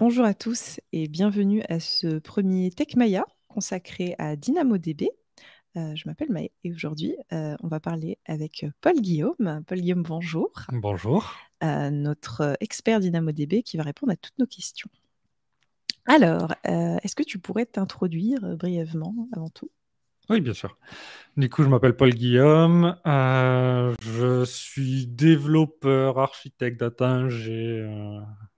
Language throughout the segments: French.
Bonjour à tous et bienvenue à ce premier Tech Maya consacré à DynamoDB. Euh, je m'appelle Maë et aujourd'hui, euh, on va parler avec Paul Guillaume. Paul Guillaume, bonjour. Bonjour. Euh, notre expert DynamoDB qui va répondre à toutes nos questions. Alors, est-ce que tu pourrais t'introduire brièvement avant tout oui, bien sûr. Du coup, je m'appelle Paul Guillaume. je suis développeur, architecte data. J'ai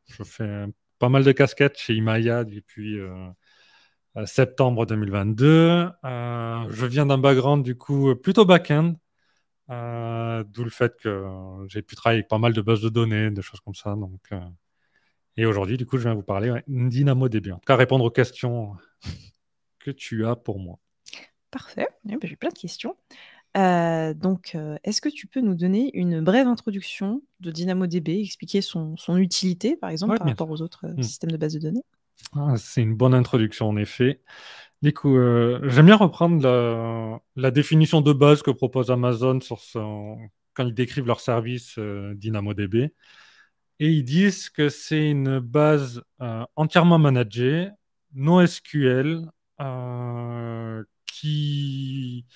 je fais pas mal de casquettes chez Imaya depuis euh, euh, septembre 2022. Euh, je viens d'un background du coup plutôt back-end, d'où le fait que j'ai pu travailler avec pas mal de bases de données, de choses comme ça. Donc, et aujourd'hui, du coup, je viens vous parler ouais, DynamoDB. En tout cas, répondre aux questions que tu as pour moi. Parfait. Eh ben, j'ai plein de questions. Euh, donc, euh, est-ce que tu peux nous donner une brève introduction de DynamoDB, expliquer son, utilité, par exemple, par rapport aux autres euh, hmm. systèmes de base de données ah, C'est une bonne introduction, en effet. Du coup, j'aime bien reprendre la, définition de base que propose Amazon sur quand ils décrivent leur service DynamoDB. Et ils disent que c'est une base entièrement managée, NoSQL, qui,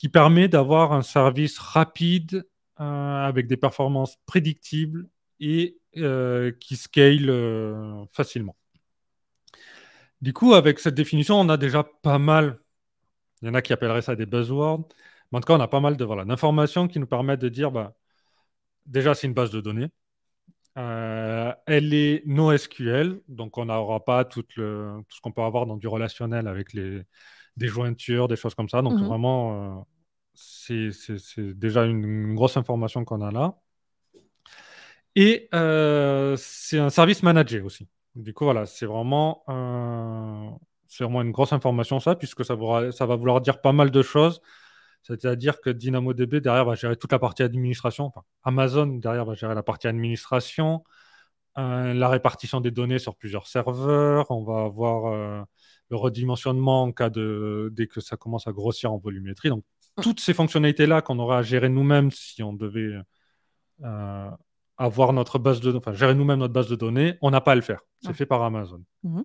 qui permet d'avoir un service rapide euh, avec des performances prédictibles et euh, qui scale euh, facilement. Du coup, avec cette définition, on a déjà pas mal, il y en a qui appelleraient ça des buzzwords, mais en tout cas, on a pas mal d'informations voilà, qui nous permettent de dire, bah, déjà, c'est une base de données, elle est SQL, donc on n'aura pas tout ce qu'on peut avoir dans du relationnel avec les, des jointures, des choses comme ça. Donc, mhm. vraiment, euh, c'est déjà une, grosse information qu'on a là. Et euh, c'est un service managé aussi. Du coup, voilà, c'est vraiment, vraiment une grosse information, ça, puisque ça, va, ça va vouloir dire pas mal de choses. C'est-à-dire que DynamoDB, derrière, va gérer toute la partie administration. Enfin, Amazon, derrière, va gérer la partie administration, euh, la répartition des données sur plusieurs serveurs. On va avoir le redimensionnement en cas de, dès que ça commence à grossir en volumétrie. Donc, mmh. toutes ces fonctionnalités-là qu'on aura à gérer nous-mêmes si on devait euh, avoir notre base de enfin, gérer nous-mêmes notre base de données, on n'a pas à le faire. C'est fait par Amazon. Mmh.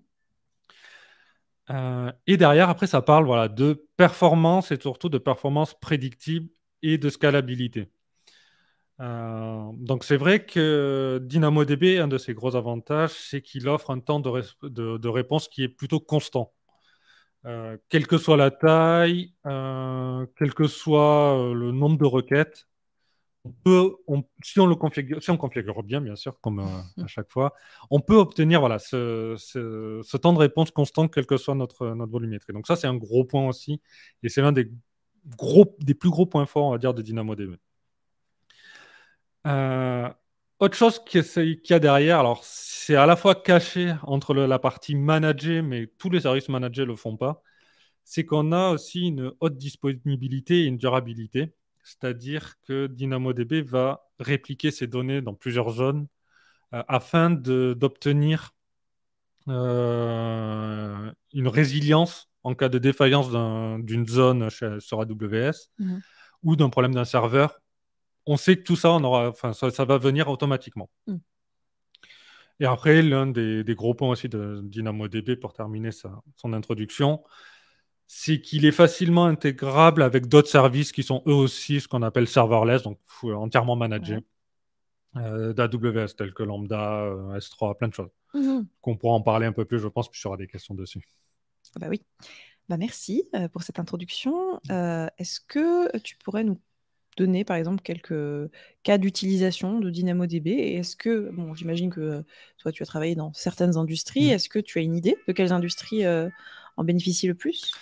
Euh, et derrière, après, ça parle voilà, de performance et surtout de performance prédictible et de scalabilité. Euh, donc c'est vrai que DynamoDB, un de ses gros avantages, c'est qu'il offre un temps de réponse qui est plutôt constant. Euh, quelle que soit la taille, euh, quel que soit euh, le nombre de requêtes, si, on le configure, bien, bien sûr, comme à chaque fois, on peut obtenir voilà, ce, temps de réponse constant, quel que soit notre, notre volumétrie. Donc ça, c'est un gros point aussi, et c'est l'un des, gros, des plus gros points forts, on va dire, de DynamoDB. Autre chose qu'il y a derrière, alors c'est à la fois caché entre la partie managée, mais tous les services managés ne le font pas, c'est qu'on a aussi une haute disponibilité et une durabilité. C'est-à-dire que DynamoDB va répliquer ces données dans plusieurs zones euh, afin d'obtenir euh, une résilience en cas de défaillance d'une zone sur AWS mmh. ou d'un problème d'un serveur on sait que tout ça, on aura, enfin, ça, va venir automatiquement. Mm. Et après, l'un des, gros points aussi de DynamoDB pour terminer son introduction, c'est qu'il est facilement intégrable avec d'autres services qui sont eux aussi ce qu'on appelle serverless, donc euh, entièrement managés, euh, d'AWS tels que Lambda, euh, S3, plein de choses. Mm-hmm. Qu'on pourra en parler un peu plus, je pense, puis il y aura des questions dessus. Bah oui. Bah merci euh, pour cette introduction. Est-ce que tu pourrais nous donner par exemple quelques cas d'utilisation de DynamoDB Et est-ce que, bon, j'imagine que toi tu as travaillé dans certaines industries, mmh. est-ce que tu as une idée de quelles industries en bénéficient le plus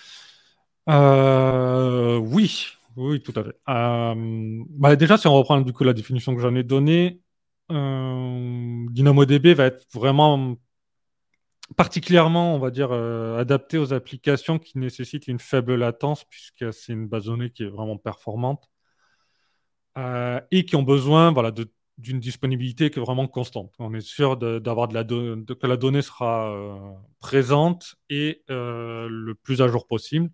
euh, Oui, oui, tout à fait. Bah, déjà, si on reprend du coup la définition que j'en ai donnée, DynamoDB va être vraiment mmh, particulièrement, on va dire, adapté aux applications qui nécessitent une faible latence, puisque c'est une base donnée qui est vraiment performante. Euh, et qui ont besoin voilà, d'une disponibilité qui est vraiment constante. On est sûr d'avoir que la donnée sera euh, présente et euh, le plus à jour possible.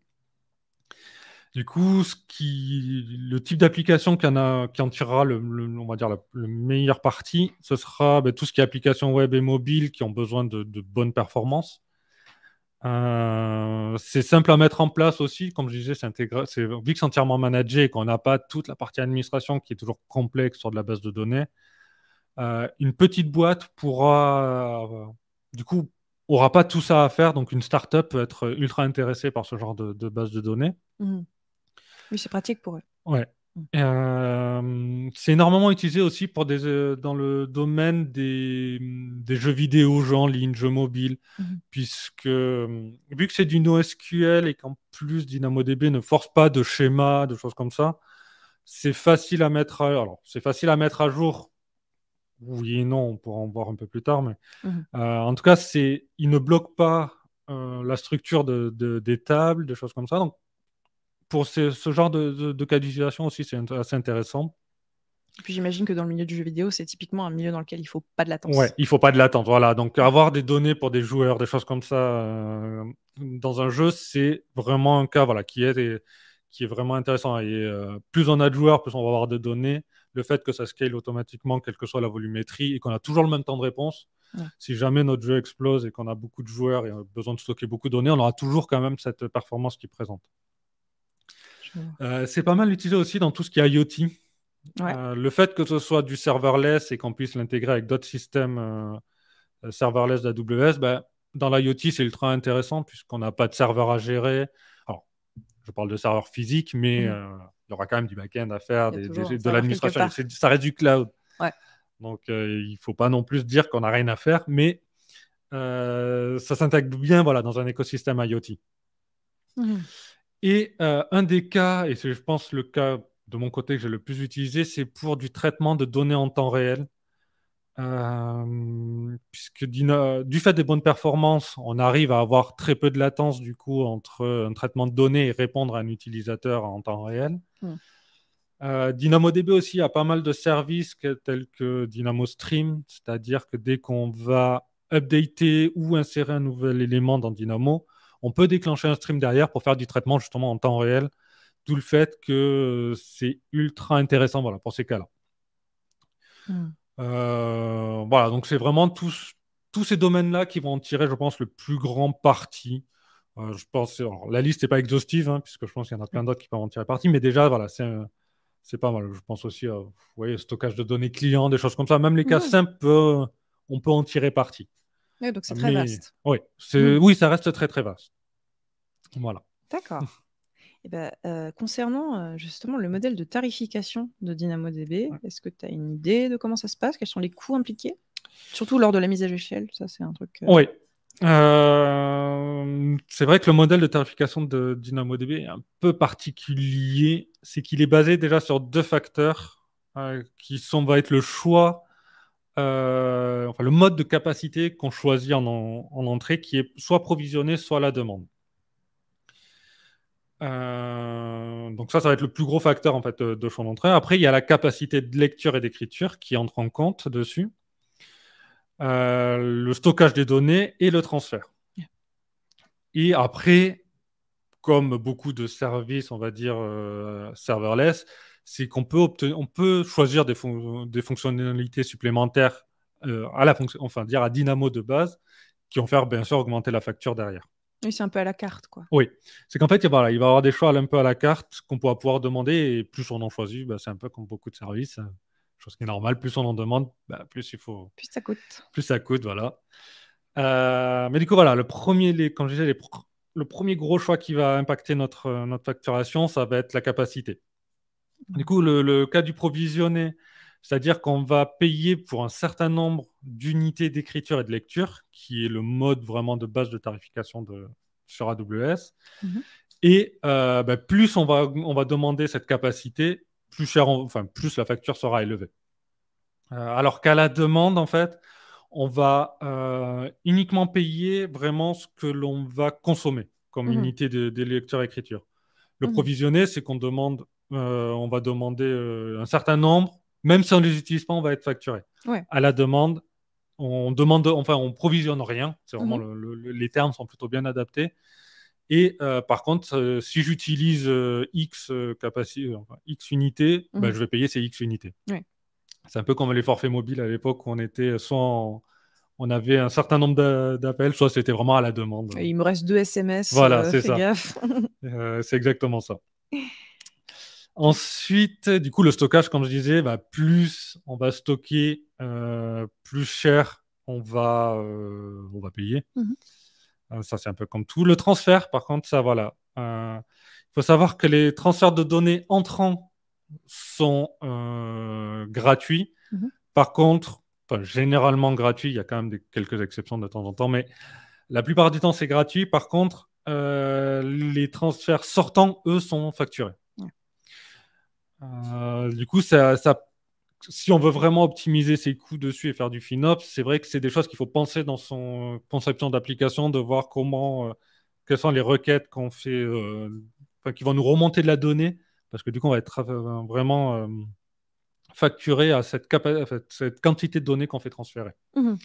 Du coup, le type d'application qui, en, tirera le, on va dire la, meilleure partie, ce sera ben, tout ce qui est applications web et mobile qui ont besoin de bonnes performances. Euh, c'est simple à mettre en place aussi, comme je disais, c'est c'est, vu que c'est entièrement managé et qu'on n'a pas toute la partie administration qui est toujours complexe sur de la base de données, euh, une petite boîte pourra, euh, du coup, aura pas tout ça à faire, donc une startup peut être ultra intéressée par ce genre de, base de données. Mais mmh. Oui, c'est pratique pour eux. Ouais. Euh, c'est énormément utilisé aussi pour des, euh, dans le domaine des, mm, des, jeux vidéo, genre en ligne, jeux mobiles, mhm. puisque mm, vu que c'est du NoSQL et qu'en plus DynamoDB ne force pas de schéma, de choses comme ça, c'est facile à mettre à, alors c'est facile à mettre à jour. Oui et non, on pourra en voir un peu plus tard, mais mhm. euh, en tout cas, c'est il ne bloque pas la structure de, des tables, des choses comme ça. Donc pour ce, genre de, cas d'utilisation aussi, c'est assez intéressant. Et puis j'imagine que dans le milieu du jeu vidéo, c'est typiquement un milieu dans lequel il ne faut pas de latence. Oui, il ne faut pas de latence. Voilà. Donc avoir des données pour des joueurs, des choses comme ça euh, dans un jeu, c'est vraiment un cas voilà, qui, est, qui est vraiment intéressant. Et euh, plus on a de joueurs, plus on va avoir de données. Le fait que ça scale automatiquement, quelle que soit la volumétrie, et qu'on a toujours le même temps de réponse. Si jamais notre jeu explose et qu'on a beaucoup de joueurs et on besoin de stocker beaucoup de données, on aura toujours quand même cette performance qui présente. Euh, c'est pas mal utilisé aussi dans tout ce qui est IoT. Euh, le fait que ce soit du serverless et qu'on puisse l'intégrer avec d'autres systèmes euh, serverless d'AWS, ben dans l'IoT, c'est ultra intéressant puisqu'on n'a pas de serveur à gérer. Alors, je parle de serveur physique, mais mm. il y aura quand même du back-end à faire, de l'administration. Ça reste du cloud. Donc, il ne faut pas non plus dire qu'on n'a rien à faire, mais ça s'intègre bien voilà, dans un écosystème IoT. Mm. Et euh, un des cas, et c'est je pense le cas de mon côté que j'ai le plus utilisé, c'est pour du traitement de données en temps réel. Euh, puisque du fait des bonnes performances, on arrive à avoir très peu de latence du coup entre un traitement de données et répondre à un utilisateur en temps réel. Hmm. Euh, DynamoDB aussi a pas mal de services tels que Dynamo Stream, c'est-à-dire que dès qu'on va updater ou insérer un nouvel élément dans Dynamo, on peut déclencher un stream derrière pour faire du traitement justement en temps réel, d'où le fait que c'est ultra intéressant voilà, pour ces cas-là. Hmm. Euh, voilà, donc c'est vraiment tous, ces domaines-là qui vont en tirer, je pense, le plus grand parti. Euh, je pense, la liste n'est pas exhaustive, hein, puisque je pense qu'il y en a plein d'autres qui peuvent en tirer parti, mais déjà, voilà, c'est c'est pas mal. Je pense aussi, à euh, stockage de données clients, des choses comme ça. Même les cas hmm. simples, on peut en tirer parti. Oui, donc c'est très vaste. Oui, hmm. oui, ça reste très très vaste. Voilà. D'accord. Eh ben, euh, concernant euh, justement le modèle de tarification de DynamoDB, est-ce que tu as une idée de comment ça se passe Quels sont les coûts impliqués Surtout lors de la mise à l'échelle, ça c'est un truc. Euh, oui. c'est vrai que le modèle de tarification de DynamoDB est un peu particulier. C'est qu'il est basé déjà sur deux facteurs qui sont, va être le choix euh, enfin, le mode de capacité qu'on choisit en, entrée qui est soit provisionné, soit à la demande. Euh, donc ça, ça va être le plus gros facteur en fait, euh, de, de d'entrée. Après, il y a la capacité de lecture et d'écriture qui entre en compte dessus, le stockage des données et le transfert. Et après, comme beaucoup de services, on va dire serverless, c'est qu'on peut, on peut choisir des, des fonctionnalités supplémentaires euh, à la fonction, enfin dire à Dynamo de base, qui vont faire bien sûr augmenter la facture derrière. Oui, c'est un peu à la carte, quoi. Oui, c'est qu'en fait, voilà, il va y avoir des choix un peu à la carte qu'on pourra pouvoir demander, et plus on en choisit, bah, c'est un peu comme beaucoup de services, euh, chose qui est normale, plus on en demande, bah, plus il faut... Plus ça coûte. Plus ça coûte, voilà. Euh, mais du coup, voilà, le premier, les, quand j'ai les, le premier gros choix qui va impacter notre, notre facturation, ça va être la capacité. Du coup, le, cas du provisionné, c'est-à-dire qu'on va payer pour un certain nombre d'unités d'écriture et de lecture, qui est le mode vraiment de base de tarification sur AWS. Mhm. Et euh, ben, plus on va, demander cette capacité, plus, cher enfin, plus la facture sera élevée. Euh, alors qu'à la demande, en fait, on va euh, uniquement payer vraiment ce que l'on va consommer comme mhm. unité de, de lecture-écriture. Le mhm. provisionné, c'est qu'on demande euh, on va demander euh, un certain nombre, même si on ne les utilise pas, on va être facturé. À la demande, on demande, enfin, on provisionne rien. C'est vraiment mhm. les termes sont plutôt bien adaptés. Et euh, par contre, si j'utilise X, capacité, X unités, ben, mhm. je vais payer ces X unités. C'est un peu comme les forfaits mobiles à l'époque où on était soit on avait un certain nombre d'appels, soit c'était vraiment à la demande. il me reste deux SMS. Voilà, c'est ça. c'est exactement ça. Ensuite, du coup, le stockage, comme je disais, bah, plus on va stocker, euh, plus cher on va, euh, on va payer. Mhm. Euh, ça, c'est un peu comme tout. Le transfert, par contre, ça, voilà. Il faut savoir que les transferts de données entrants sont gratuits. Mhm. Par contre, généralement gratuits, il y a quand même quelques exceptions de temps en temps, mais la plupart du temps, c'est gratuit. Par contre, les transferts sortants, eux, sont facturés. Euh, du coup, ça, si on veut vraiment optimiser ses coûts dessus et faire du FinOps, c'est vrai que c'est des choses qu'il faut penser dans son conception d'application, de voir comment, euh, quelles sont les requêtes qu'on fait, euh, qui vont nous remonter de la donnée, parce que du coup, on va être vraiment facturé à cette, cette, quantité de données qu'on fait transférer. Mhm.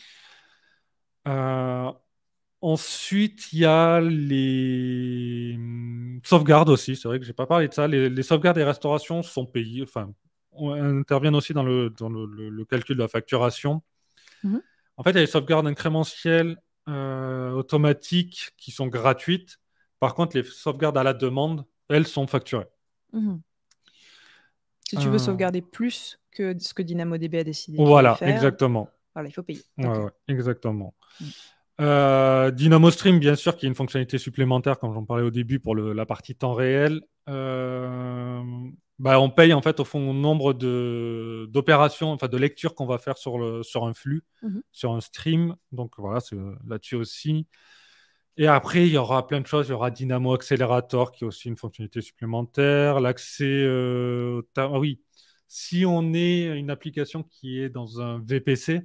Ensuite, il y a les hum, sauvegardes aussi. C'est vrai que je n'ai pas parlé de ça. Les, sauvegardes et restaurations sont payées, enfin, interviennent aussi dans le, le, calcul de la facturation. Mhm. En fait, il y a les sauvegardes incrémentielles euh, automatiques qui sont gratuites. Par contre, les sauvegardes à la demande, elles sont facturées. Mhm. Si tu veux euh. sauvegarder plus que ce que DynamoDB a décidé. Voilà, exactement. Voilà, il faut payer. exactement. Mm. Euh, Dynamo Stream, bien sûr, qui est une fonctionnalité supplémentaire, comme j'en parlais au début, pour la partie temps réel. Euh, bah, on paye en fait au fond nombre de, d'opérations, enfin de lectures qu'on va faire sur, le, sur un flux, mhm. sur un stream. Donc voilà, c'est euh, là-dessus aussi. Et après, il y aura plein de choses. Il y aura Dynamo Accelerator, qui est aussi une fonctionnalité supplémentaire. L'accès. Euh, ah oui, si on est une application qui est dans un VPC,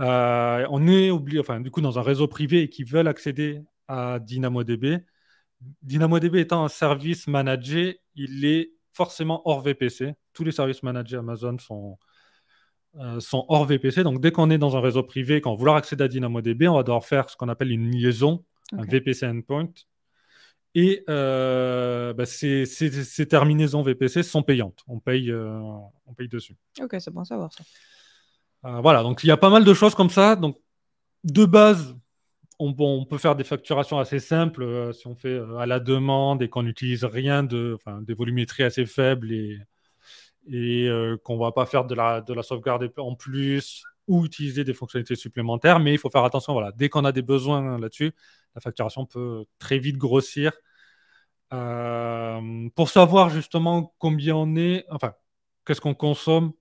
euh, on est oublié enfin, du coup, dans un réseau privé et qui veulent accéder à DynamoDB. DynamoDB étant un service managé, il est forcément hors VPC. Tous les services managés Amazon sont, euh, hors VPC. Donc, dès qu'on est dans un réseau privé, quand on vouloir accéder à DynamoDB, on va devoir faire ce qu'on appelle une liaison, un VPC endpoint. Et euh, bah, ces, terminaisons VPC sont payantes. On paye, on paye dessus. Ok, c'est bon à savoir ça. Euh, voilà, donc il y a pas mal de choses comme ça. Donc de base, on, peut faire des facturations assez simples euh, si on fait euh, à la demande et qu'on n'utilise rien de, des volumétries assez faibles et, et qu'on ne va pas faire de la, de la sauvegarde en plus ou utiliser des fonctionnalités supplémentaires. Mais il faut faire attention, voilà, dès qu'on a des besoins là-dessus, la facturation peut très vite grossir. pour savoir justement combien on est, enfin, qu'est-ce qu'on consomme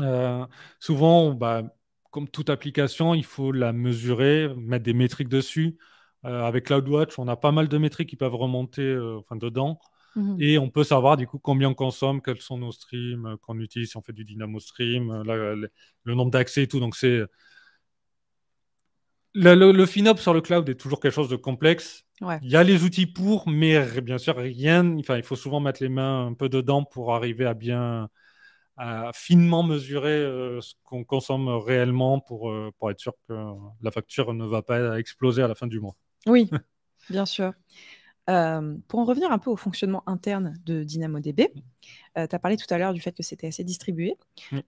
euh, souvent, bah, comme toute application, il faut la mesurer, mettre des métriques dessus. Euh, avec CloudWatch, on a pas mal de métriques qui peuvent remonter euh, dedans. Mhm. Et on peut savoir du coup combien on consomme, quels sont nos streams qu'on utilise, si on fait du Dynamo Stream, le nombre d'accès et tout. Donc c'est le, le, up sur le cloud est toujours quelque chose de complexe. Il y a les outils pour, mais bien sûr rien. Enfin, il faut souvent mettre les mains un peu dedans pour arriver à bien à finement mesurer euh, ce qu'on consomme réellement pour, euh, pour être sûr que la facture ne va pas exploser à la fin du mois. Oui, bien sûr. Euh, pour en revenir un peu au fonctionnement interne de DynamoDB, tu as parlé tout à l'heure du fait que c'était assez distribué.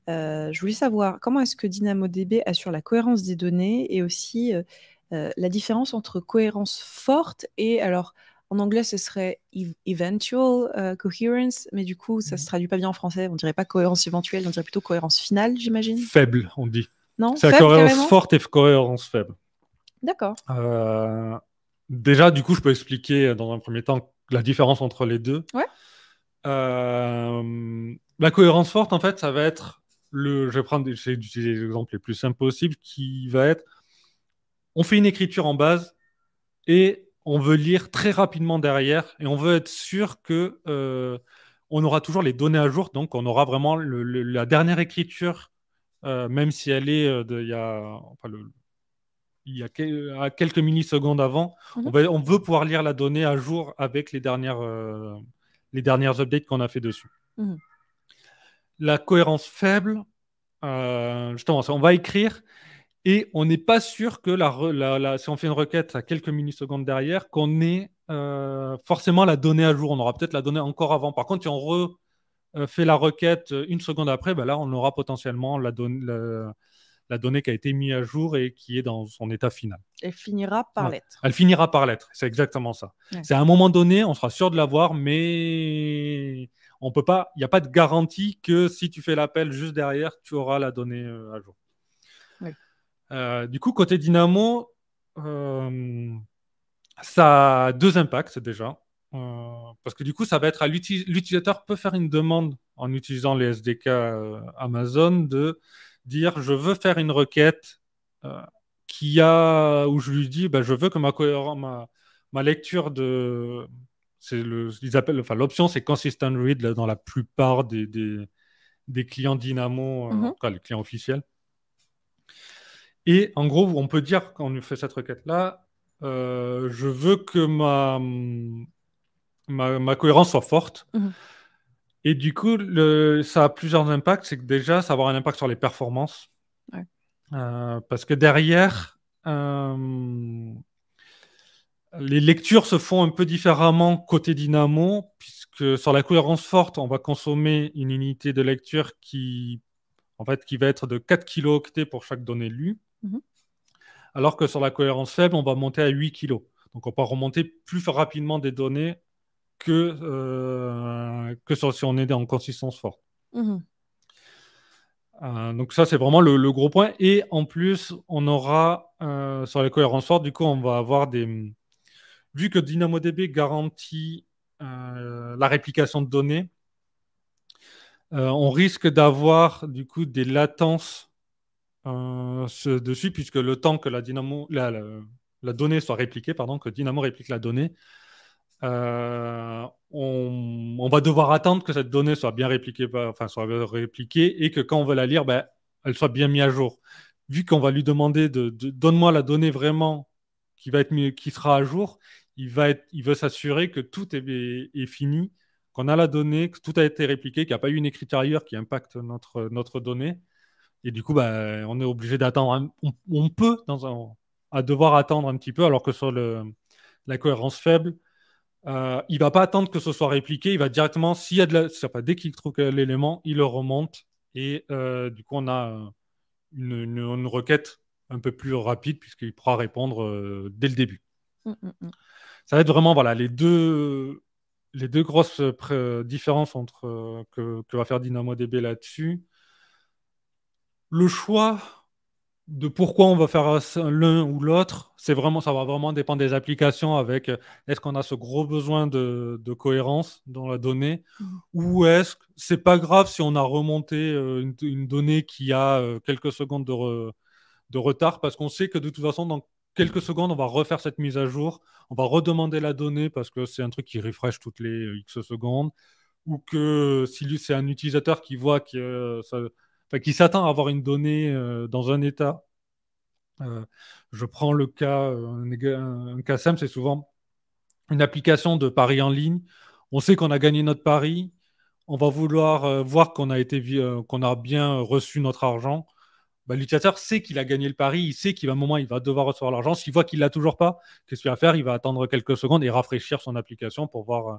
je voulais savoir comment est-ce que DynamoDB assure la cohérence des données et aussi la différence entre cohérence forte et alors en anglais, ce serait eventual euh, coherence, mais du coup, ça mhm. se traduit pas bien en français. On dirait pas cohérence éventuelle, on dirait plutôt cohérence finale, j'imagine. Faible, on dit. Non, c'est la cohérence forte et cohérence faible. D'accord. Euh, déjà, du coup, je peux expliquer dans un premier temps la différence entre les deux. Ouais. Euh, la cohérence forte, en fait, ça va être le. Je vais prendre les exemples les plus simples possibles, qui va être. On fait une écriture en base et on veut lire très rapidement derrière et on veut être sûr que euh, on aura toujours les données à jour, donc on aura vraiment la dernière écriture, euh, même si elle est euh, de, il il à quelques millisecondes avant, mhm. on, veut pouvoir lire la donnée à jour avec les dernières, les dernières updates qu'on a fait dessus. Mhm. La cohérence faible, justement, on va écrire, et on n'est pas sûr que si on fait une requête à quelques millisecondes derrière, qu'on ait euh, forcément la donnée à jour. On aura peut-être la donnée encore avant. Par contre, si on refait euh, la requête euh, une seconde après, ben là, on aura potentiellement la, donnée qui a été mise à jour et qui est dans son état final. Elle finira par l'être. Elle finira par l'être, C'est exactement ça. C'est à un moment donné, on sera sûr de l'avoir, mais on peut pas. Il n'y a pas de garantie que si tu fais l'appel juste derrière, tu auras la donnée à jour. Euh, du coup, côté Dynamo, euh, ça a deux impacts déjà. Euh, parce que du coup, ça va être à l'utilisateur peut faire une demande en utilisant les SDK Amazon de dire je veux faire une requête qui a où je lui dis ben, je veux que ma, ma, ma lecture de c'est l'option c'est consistent read dans la plupart des, des, clients Dynamo, mhm. les clients officiels. Et en gros, on peut dire quand on fait cette requête-là, euh, je veux que mm, ma, ma, cohérence soit forte. Mhm. Et du coup, ça a plusieurs impacts. C'est que déjà, ça va avoir un impact sur les performances. Euh, parce que derrière, euh, les lectures se font un peu différemment côté Dynamo, puisque sur la cohérence forte, on va consommer une unité de lecture qui, en fait, qui va être de 4 kilooctets pour chaque donnée lue. Mhm. Alors que sur la cohérence faible, on va monter à 8 kilos. Donc on va remonter plus rapidement des données que, euh, que si on est en consistance forte. Mhm. Euh, donc ça, c'est vraiment le, gros point. Et en plus, on aura euh, sur les cohérences fortes, du coup, on va avoir des... Vu que DynamoDB garantit la réplication de données, on risque d'avoir du coup des latences euh, ce dessus, puisque le temps que la, dynamo, la, la, donnée soit répliquée, pardon, que Dynamo réplique la donnée, euh, on, on, va devoir attendre que cette donnée soit bien répliquée, euh, enfin, soit répliquée et que quand on veut la lire, ben, elle soit bien mise à jour. Vu qu'on va lui demander de, de donne-moi la donnée vraiment qui va être qui sera à jour, il va être, il veut s'assurer que tout est, est, fini, qu'on a la donnée, que tout a été répliqué, qu'il n'y a pas eu une écriture ailleurs qui impacte notre, notre donnée. Et du coup, bah, on est obligé d'attendre. On, peut à devoir attendre un petit peu, alors que sur le... la cohérence faible, euh, il va pas attendre que ce soit répliqué. Il va directement, s'il y a de pas, dès qu'il trouve l'élément, il le remonte. Et euh, du coup, on a euh, une, requête un peu plus rapide puisqu'il pourra répondre euh, dès le début. Hum, hum, hum. Ça va être vraiment voilà, les, deux, les deux grosses différences entre, que, que, va faire DynamoDB là-dessus le choix de pourquoi on va faire l'un ou l'autre, c'est vraiment, ça va vraiment dépendre des applications avec euh, est-ce qu'on a ce gros besoin de, cohérence dans la donnée mhm. ou est-ce que c'est pas grave si on a remonté euh, une, donnée qui a euh, quelques secondes de, de retard parce qu'on sait que de toute façon, dans quelques secondes, on va refaire cette mise à jour, on va redemander la donnée parce que c'est un truc qui refresh toutes les X secondes ou que si c'est un utilisateur qui voit que ça, qui s'attend à avoir une donnée euh, dans un état. Euh, je prends le cas, euh, un, cas simple, c'est souvent une application de pari en ligne. On sait qu'on a gagné notre pari, on va vouloir voir qu'on a, été, qu'on a bien reçu notre argent. Bah, l'utilisateur sait qu'il a gagné le pari, il sait qu'à un moment, il va devoir recevoir l'argent. S'il voit qu'il ne l'a toujours pas, qu'est-ce qu'il va faire Il va attendre quelques secondes et rafraîchir son application pour voir.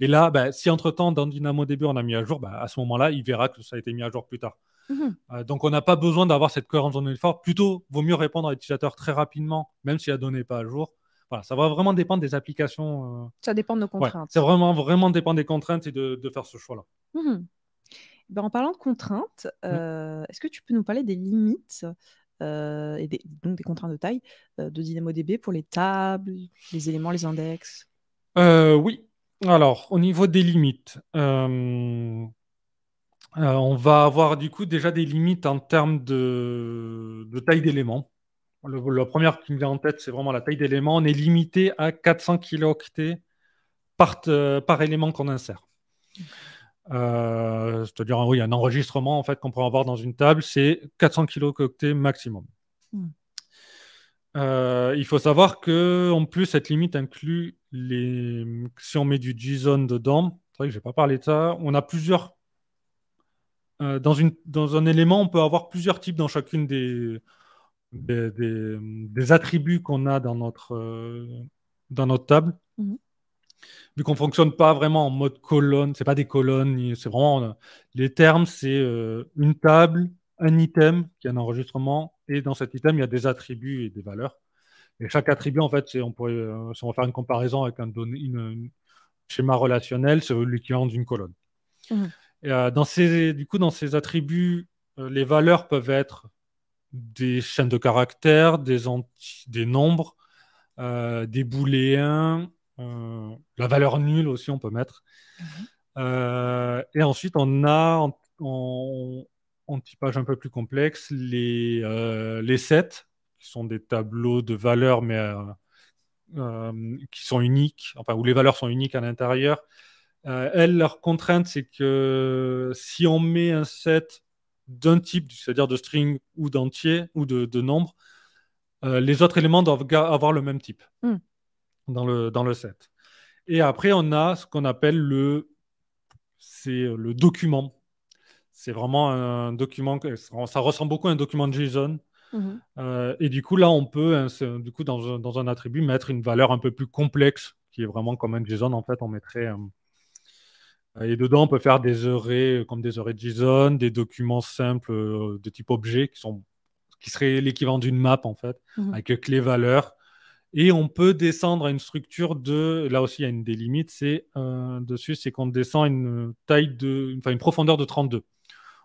Et là, bah, si entre-temps, dans DynamoDB on a mis à jour, bah, à ce moment-là, il verra que ça a été mis à jour plus tard. Mhm. Euh, donc, on n'a pas besoin d'avoir cette cohérence en effort. Plutôt, vaut mieux répondre à l'utilisateur très rapidement, même si la donnée n'est pas à jour. Voilà, ça va vraiment dépendre des applications. Euh, ça dépend de nos contraintes. C'est vraiment, vraiment dépend des contraintes et de, faire ce choix-là. Mhm. Eh ben, en parlant de contraintes, mhm. euh, est-ce que tu peux nous parler des limites et des, donc des contraintes de taille de DynamoDB pour les tables, les éléments, les index Oui. Alors, au niveau des limites, euh, on va avoir du coup déjà des limites en termes de, taille d'éléments. La première qui me vient en tête, c'est vraiment la taille d'éléments. On est limité à 400 kilooctets par, euh, par élément qu'on insère. Euh, c'est-à-dire, oui, un enregistrement en fait, qu'on pourrait avoir dans une table, c'est 400 kilooctets maximum. Hmm. il faut savoir que en plus cette limite inclut les si on met du JSON dedans. C'est que pas parlé de ça. On a plusieurs euh, dans, un élément, on peut avoir plusieurs types dans chacune des, attributs qu'on a dans notre, euh, table. Mhm. Vu qu'on ne fonctionne pas vraiment en mode colonne, c'est pas des colonnes, c'est vraiment euh, les termes, c'est une table, un item qui est un enregistrement, et dans cet item, il y a des attributs et des valeurs. Et chaque attribut, en fait, on pourrait, si on va faire une comparaison avec un, schéma relationnel, c'est l'équivalent d'une colonne. Mhm. Euh, dans ces, du coup, dans ces attributs, euh, les valeurs peuvent être des chaînes de caractères, des, nombres, euh, des booléens, la valeur nulle aussi, on peut mettre. Mhm. et ensuite, on a en, en, typage un peu plus complexe les, les sets, qui sont des tableaux de valeurs, mais qui sont uniques, enfin, où les valeurs sont uniques à l'intérieur. Euh, elles, leur contrainte, c'est que si on met un set d'un type, c'est-à-dire de string ou d'entier ou de, nombre, euh, les autres éléments doivent avoir le même type hmm. dans, le, dans le set. Et après, on a ce qu'on appelle le, c'est euh, le document. C'est vraiment un document, ça ressemble beaucoup à un document JSON. Mhm. et du coup, là, on peut, hein, du coup, dans un, attribut, mettre une valeur un peu plus complexe, qui est vraiment comme un JSON. En fait, on mettrait, euh, et dedans, on peut faire des arrays euh, comme des arrays JSON, des documents simples euh, de type objet qui, sont, qui seraient l'équivalent d'une map en fait, mhm. avec clé valeurs. Et on peut descendre à une structure de, là aussi il y a une des limites, c'est dessus, c'est qu'on descend une taille de, enfin une profondeur de 32.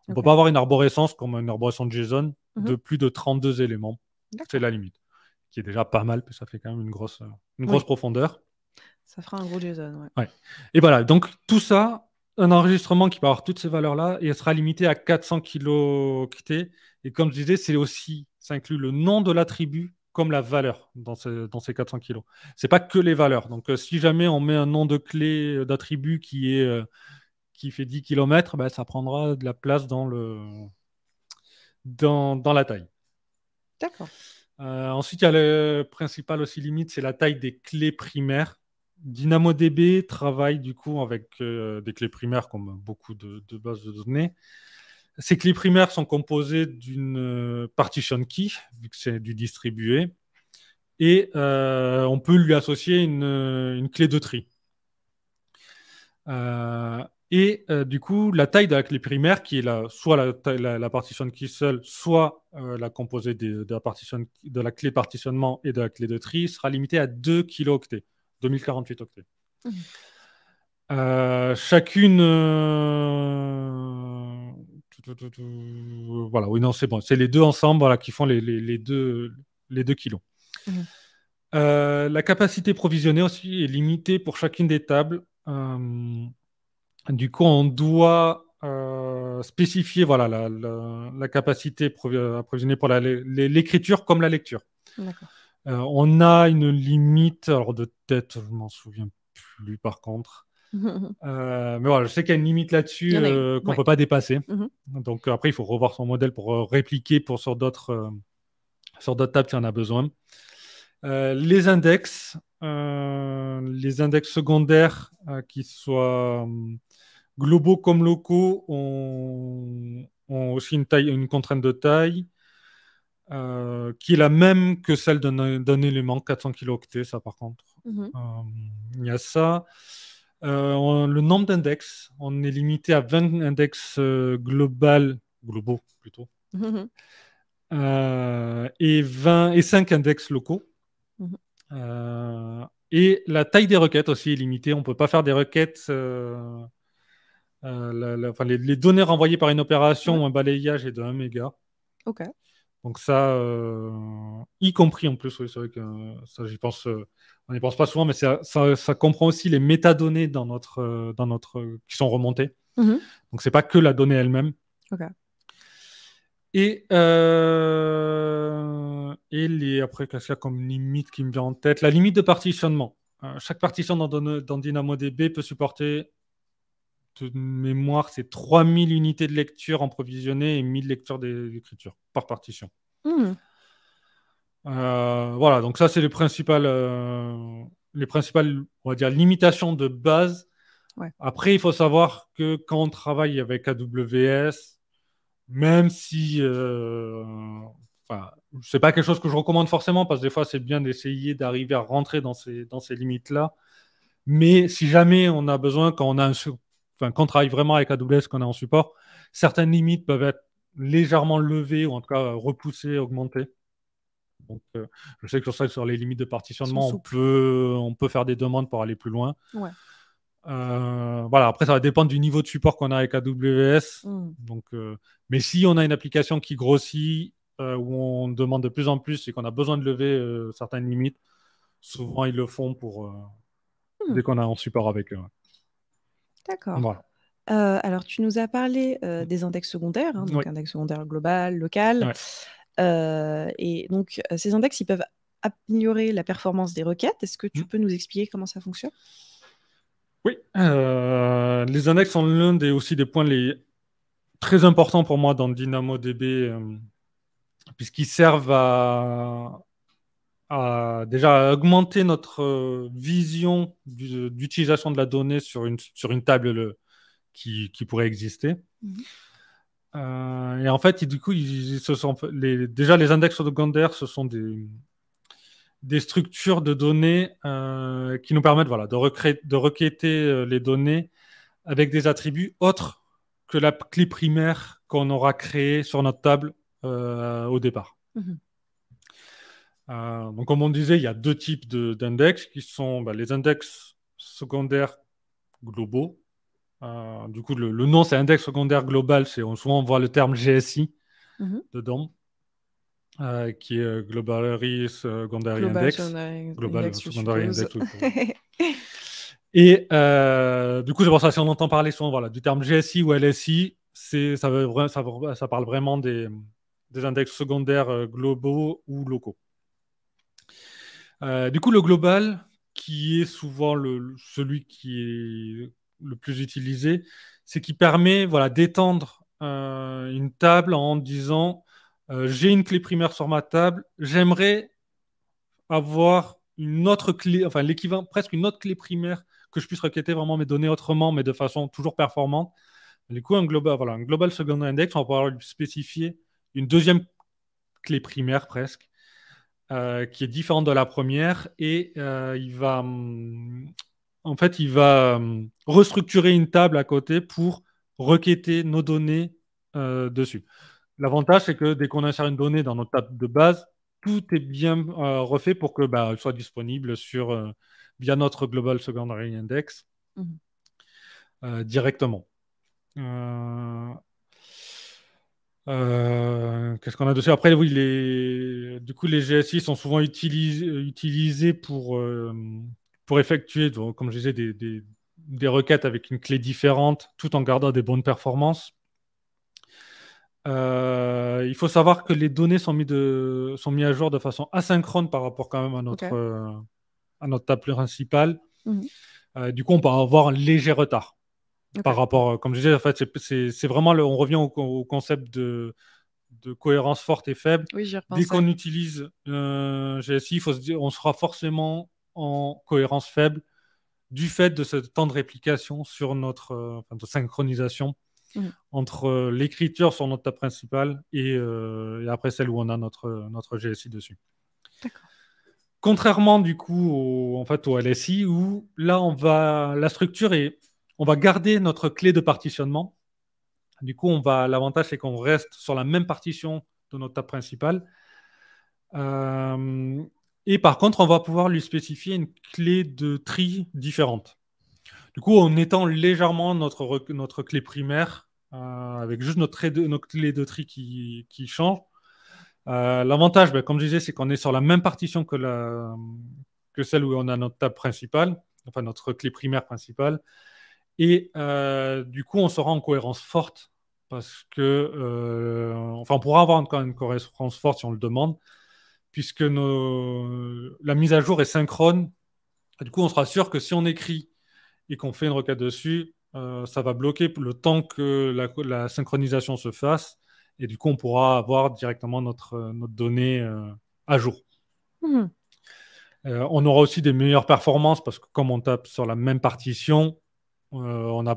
On ne peut pas avoir une arborescence comme une arborescence JSON mhm. de plus de 32 éléments. C'est la limite, qui est déjà pas mal, parce ça fait quand même une grosse, une grosse profondeur. Ça fera un gros JSON, Et voilà, donc tout ça, un enregistrement qui va avoir toutes ces valeurs-là et elle sera limitée à 400 kg. Et comme je disais, c'est aussi, ça inclut le nom de l'attribut comme la valeur dans, ces 400 kilos. C'est pas que les valeurs. Donc euh, si jamais on met un nom de clé euh, d'attribut qui euh, qui fait 10 km, bah, ça prendra de la place dans le dans, la taille. D'accord. ensuite, il y a le principal aussi limite, c'est la taille des clés primaires. DynamoDB travaille du coup avec euh, des clés primaires comme beaucoup de, bases de données. Ces clés primaires sont composées d'une euh, partition key, vu que c'est du distribué, et euh, on peut lui associer une, clé de tri. et du coup, la taille de la clé primaire, qui est soit la, partition key seule, soit la composée de, la partition, de la clé partitionnement et de la clé de tri, sera limitée à 2 kilo-octets. 2048 octets. Mmh. Euh, chacune. Euh, voilà, oui, non, c'est bon. C'est les deux ensemble voilà, qui font les, deux, les deux kilos. Mmh. Euh, la capacité provisionnée aussi est limitée pour chacune des tables. du coup, on doit spécifier voilà, la, la capacité provisionnée pour l'écriture comme la lecture. D'accord. Euh, on a une limite, alors de tête, je m'en souviens plus par contre. Euh, mais voilà, je sais qu'il y a une limite là-dessus euh, qu'on ne peut pas dépasser. Mhm. Donc après, il faut revoir son modèle pour répliquer pour sur d'autres sur d'autres tables si on a besoin. les index, les index secondaires qui soient globaux comme locaux ont, aussi une, taille, une contrainte de taille. Euh, qui est la même que celle d'un élément 400 kilooctets, ça par contre. Mhm. Euh, il y a ça. Euh, le nombre d'index, on est limité à 20 index global, globaux plutôt, mhm. et, 20, et 5 index locaux. Mhm. Et la taille des requêtes aussi est limitée. On ne peut pas faire des requêtes. enfin, les, données renvoyées par une opération ou un balayage est de 1 méga. OK. Donc ça, euh, y compris en plus, oui, c'est vrai que euh, ça, j'y pense, euh, on n'y pense pas souvent, mais ça, comprend aussi les métadonnées dans notre, dans notre, qui sont remontées. Donc mm-hmm. Donc c'est pas que la donnée elle-même. Et, et les... après, qu'est-ce qu'il y a comme limite qui me vient en tête La limite de partitionnement. chaque partition dans, DynamoDB peut supporter de mémoire, c'est 3000 unités de lecture en et 1000 lectures d'écriture par partition. Hmm. Euh, voilà, donc ça, c'est les principales, euh, les principales, on va dire, limitations de base. Après, il faut savoir que quand on travaille avec AWS, même si, euh, c'est pas quelque chose que je recommande forcément, parce que des fois, c'est bien d'essayer d'arriver à rentrer dans ces, dans ces limites-là. Mais si jamais on a besoin, quand on a un, quand on travaille vraiment avec AWS, qu'on a en support, certaines limites peuvent être légèrement levées ou en tout cas euh, repoussées, augmentées. Euh, je sais que sur ça, sur les limites de partitionnement, on peut, faire des demandes pour aller plus loin. Euh, voilà, après, ça va dépendre du niveau de support qu'on a avec AWS. Mm. Donc, mais si on a une application qui grossit, où on demande de plus en plus et qu'on a besoin de lever certaines limites, souvent ils le font pour mm. dès qu'on a en support avec eux. D'accord. Euh, alors, tu nous as parlé euh, mm. des index secondaires, hein, donc index secondaire global, local. Euh, et donc, ces index, ils peuvent améliorer la performance des requêtes. Est-ce que tu mm. peux nous expliquer comment ça fonctionne Oui, les index sont l'un des aussi des points les... très importants pour moi dans DynamoDB, puisqu'ils servent à déjà augmenter notre euh, vision d'utilisation de la donnée sur une, sur une table le, qui, pourrait exister. Mhm. Euh, et en fait, du coup, les, déjà les index secondaires, ce sont des, des structures de données euh, qui nous permettent voilà, de, de requêter les données avec des attributs autres que la clé primaire qu'on aura créée sur notre table au départ. Mhm. Euh, donc, comme on disait, il y a deux types d'index qui sont bah, les index secondaires globaux. Euh, du coup, le, nom, c'est index secondaire global. On, souvent, on voit le terme GSI mhm. dedans, euh, qui est Global Secondary Index. Index. Et du coup, c'est pour ça, si on entend parler souvent voilà, du terme GSI ou LSI, ça, parle vraiment des index secondaires globaux ou locaux. Euh, du coup, le global, qui est souvent celui qui est le plus utilisé, c'est qui permet voilà, d'étendre euh, une table en disant euh, j'ai une clé primaire sur ma table, j'aimerais avoir une autre clé, enfin l'équivalent, presque une autre clé primaire que je puisse requêter vraiment mes données autrement, mais de façon toujours performante. Du coup, un global, voilà, un global second index, on va pouvoir lui spécifier une deuxième clé primaire presque, euh, qui est différent de la première et euh, il va mm, en fait il va mm, restructurer une table à côté pour requêter nos données euh, dessus. L'avantage c'est que dès qu'on insère une donnée dans notre table de base, tout est bien refait pour que bah, soit disponible sur via notre global secondary index mmh. directement. Euh, qu'est-ce qu'on a dessus Après, oui, les... du coup, les GSI sont souvent utilisés pour, euh, pour effectuer, comme je disais, des, requêtes avec une clé différente, tout en gardant des bonnes performances. Euh, il faut savoir que les données sont mises sont à jour de façon asynchrone par rapport quand même à notre, à notre table principale. Mhm. du coup, on peut avoir un léger retard. Par rapport, euh, comme je disais, fait, c'est vraiment on revient au, concept de, cohérence forte et faible. Oui, Dès qu'on utilise euh, GSI, faut se dire, on sera forcément en cohérence faible du fait de ce temps de réplication sur notre euh, synchronisation mhm. entre euh, l'écriture sur notre table principale et, après celle où on a notre, notre GSI dessus. Contrairement du coup au, en fait, au LSI où là on va la structure est on va garder notre clé de partitionnement. Du coup, on va l'avantage c'est qu'on reste sur la même partition de notre table principale. Euh, et par contre, on va pouvoir lui spécifier une clé de tri différente. Du coup, en étend légèrement notre, notre clé primaire, euh, avec juste notre, clé de tri qui, change, euh, l'avantage, ben, comme je disais, c'est qu'on est sur la même partition que, que celle où on a notre table principale, enfin notre clé primaire principale. Et euh, du coup, on sera en cohérence forte parce que, euh, enfin, on pourra avoir quand une cohérence forte si on le demande, puisque la mise à jour est synchrone. du coup, on sera sûr que si on écrit et qu'on fait une requête dessus, euh, ça va bloquer le temps que la, synchronisation se fasse. Et du coup, on pourra avoir directement notre, notre donnée à jour. Mmh. on aura aussi des meilleures performances parce que comme on tape sur la même partition, euh, on n'a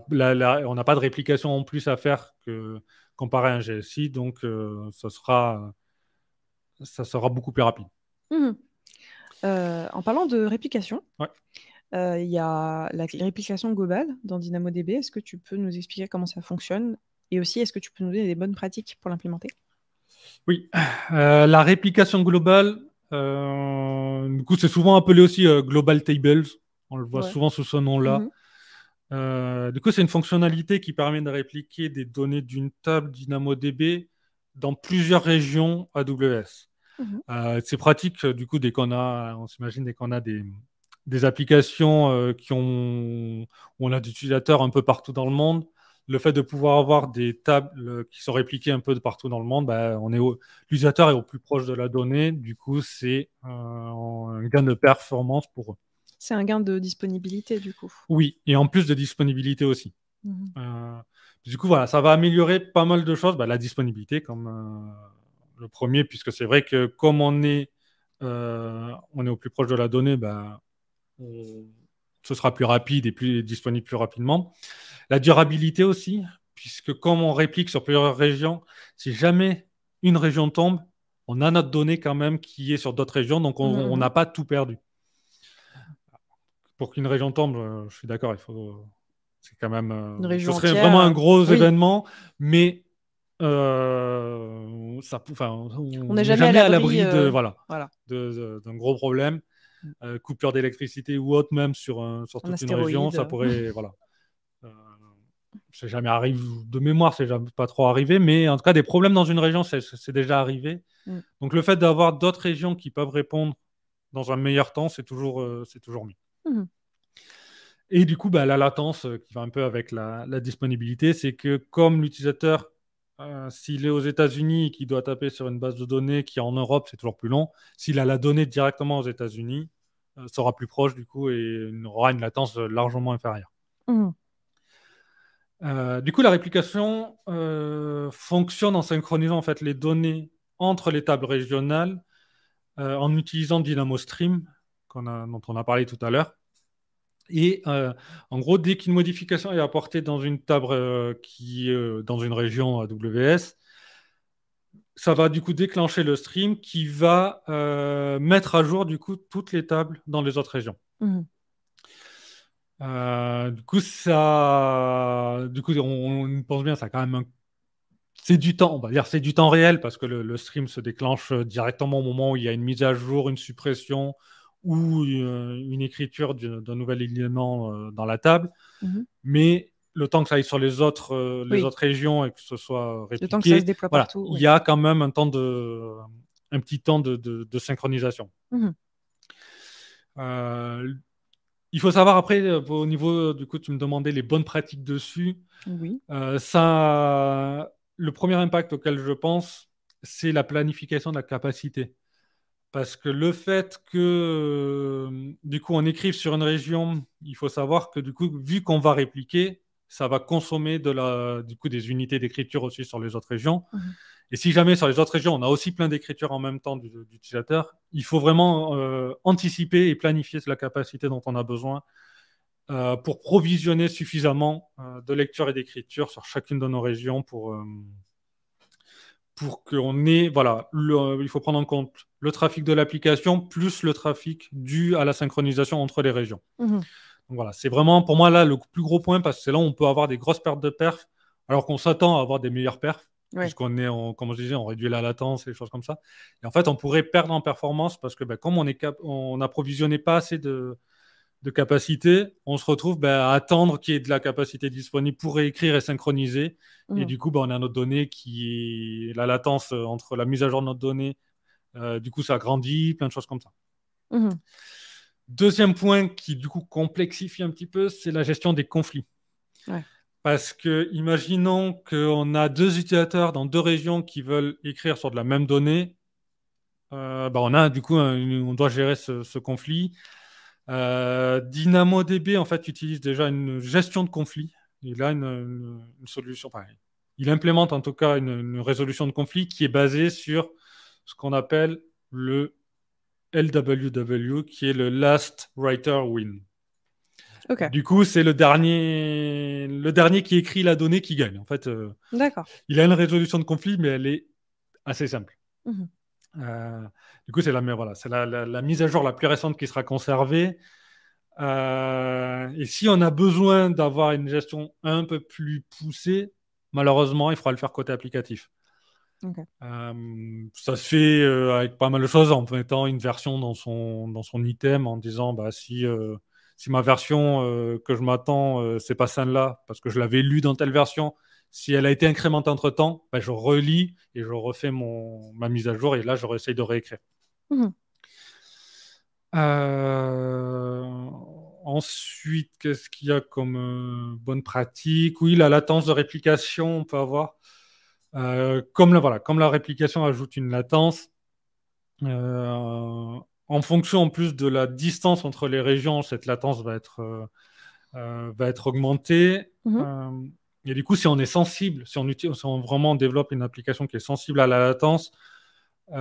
pas de réplication en plus à faire que comparé à un GSI, donc euh, ça sera, ça sera beaucoup plus rapide. Mmh euh, en parlant de réplication, il y a la réplication globale dans DynamoDB. Est-ce que tu peux nous expliquer comment ça fonctionne Et aussi, est-ce que tu peux nous donner des bonnes pratiques pour l'implémenter Oui, la réplication globale, du coup, c'est souvent appelé aussi Global Tables. On le voit souvent sous ce nom-là. Mmh euh, du coup, c'est une fonctionnalité qui permet de répliquer des données d'une table DynamoDB dans plusieurs régions AWS. Mhm. Euh, c'est pratique, euh, du coup, dès qu'on a, on s'imagine, dès qu'on a des, des applications qui ont, où on a des utilisateurs un peu partout dans le monde, le fait de pouvoir avoir des tables qui sont répliquées un peu de partout dans le monde, bah, on est l'utilisateur est au plus proche de la donnée, du coup, c'est un gain de performance pour eux. C'est un gain de disponibilité, du coup. Oui, et en plus de disponibilité aussi. Mhm. Euh, du coup, voilà, ça va améliorer pas mal de choses. Bah, la disponibilité, comme euh, le premier, puisque c'est vrai que comme on est, euh, on est au plus proche de la donnée, bah, ce sera plus rapide et plus disponible plus rapidement. La durabilité aussi, puisque comme on réplique sur plusieurs régions, si jamais une région tombe, on a notre donnée quand même qui est sur d'autres régions, donc on mhm. n'a pas tout perdu pour qu'une région tombe, euh, je suis d'accord, il faut. C'est quand même. Euh, ce serait vraiment un gros événement, mais euh, on n'est jamais, à l'abri de voilà, d'un gros problème, mm. coupure d'électricité ou autre même sur, sur toute une région, ça pourrait voilà. C'est jamais arrivé de mémoire, c'est jamais pas trop arrivé, mais en tout cas des problèmes dans une région, c'est déjà arrivé. Mm. Donc le fait d'avoir d'autres régions qui peuvent répondre dans un meilleur temps, c'est toujours, c'est toujours mieux. Hmm. Et du coup, bah, la latence euh, qui va un peu avec la, disponibilité, c'est que comme l'utilisateur, euh, s'il est aux États-Unis et qu'il doit taper sur une base de données qui est en Europe, c'est toujours plus long. S'il a la donnée directement aux États-Unis, euh, sera plus proche du coup et aura une latence euh, largement inférieure. Hmm. du coup, la réplication fonctionne en synchronisant en fait les données entre les tables régionales en utilisant Dynamo Stream, on a, dont on a parlé tout à l'heure. Et euh, en gros, dès qu'une modification est apportée dans une table euh, qui euh, dans une région AWS, ça va du coup déclencher le stream qui va mettre à jour du coup toutes les tables dans les autres régions. Mmh. du coup, ça, du coup, on, pense bien, ça quand même c'est du temps, on va dire c'est du temps réel parce que le, stream se déclenche directement au moment où il y a une mise à jour, une suppression ou euh, une écriture d'un nouvel élément euh, dans la table. Mhm. Mais le temps que ça aille sur les autres, euh, les autres régions et que ce soit répliqué, voilà, il y a quand même un, temps de, un petit temps de, de, synchronisation. Mhm. il faut savoir après, au niveau, du coup, tu me demandais les bonnes pratiques dessus. Oui. ça, le premier impact auquel je pense, c'est la planification de la capacité. Parce que le fait que, euh, du coup, on écrive sur une région, il faut savoir que, du coup, vu qu'on va répliquer, ça va consommer du coup, des unités d'écriture aussi sur les autres régions. Mhm. Et si jamais sur les autres régions, on a aussi plein d'écritures en même temps d'utilisateurs, il faut vraiment euh, anticiper et planifier la capacité dont on a besoin euh, pour provisionner suffisamment de lecture et d'écriture sur chacune de nos régions pour pour qu'on ait, voilà, il faut prendre en compte le trafic de l'application plus le trafic dû à la synchronisation entre les régions. Mhm. Donc voilà, c'est vraiment pour moi là le plus gros point parce que c'est là où on peut avoir des grosses pertes de perf alors qu'on s'attend à avoir des meilleures perfs. Puisqu'on est, en comme je disais, on réduit la latence et des choses comme ça. Et en fait, on pourrait perdre en performance parce que ben, comme on n'approvisionnait pas assez de, de capacité, on se retrouve ben, à attendre qu'il y ait de la capacité disponible pour écrire et synchroniser. Et mhm. du coup, ben, on a notre donnée qui est la latence euh, entre la mise à jour de notre donnée. Euh, du coup, ça grandit, plein de choses comme ça. Mhm. Deuxième point qui, du coup, complexifie un petit peu, c'est la gestion des conflits. Parce que, imaginons qu'on a deux utilisateurs dans deux régions qui veulent écrire sur de la même donnée. Euh, ben, on a, du coup, on doit gérer ce conflit. Euh, DynamoDB en fait utilise déjà une gestion de conflit. Il a une, solution, il implémente en tout cas une, résolution de conflit qui est basée sur ce qu'on appelle le LWW, qui est le Last Writer Win. Du coup, c'est le dernier, le dernier qui écrit la donnée qui gagne. En fait, euh, il a une résolution de conflit, mais elle est assez simple. Mhm. Euh, du coup, c'est la, voilà, la, la, mise à jour la plus récente qui sera conservée. Euh, et si on a besoin d'avoir une gestion un peu plus poussée, malheureusement, il faudra le faire côté applicatif. Euh, ça se fait avec pas mal de choses en mettant une version dans son, dans son item en disant bah, si, si ma version que je m'attends, c'est pas celle-là parce que je l'avais lu dans telle version, si elle a été incrémentée entre temps, ben, je relis et je refais ma mise à jour et là, je réessaye de réécrire. Mmh. Euh, ensuite, qu'est-ce qu'il y a comme euh, bonne pratique Oui, la latence de réplication, on peut avoir. Euh, comme, la, voilà, comme la réplication ajoute une latence, en fonction en plus de la distance entre les régions, cette latence va être, va être augmentée. Mmh. Et du coup, si on est sensible, si on, vraiment développe une application qui est sensible à la latence, euh,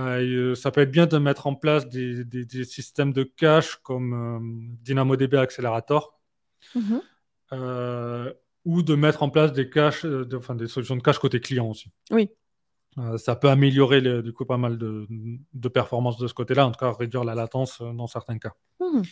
euh, ça peut être bien de mettre en place des, systèmes de cache comme euh, DynamoDB Accelerator mhm. ou de mettre en place des caches, de, enfin, des solutions de cache côté client aussi. Oui. ça peut améliorer du coup pas mal de, performances de ce côté-là, en tout cas réduire la latence dans certains cas. Mhm.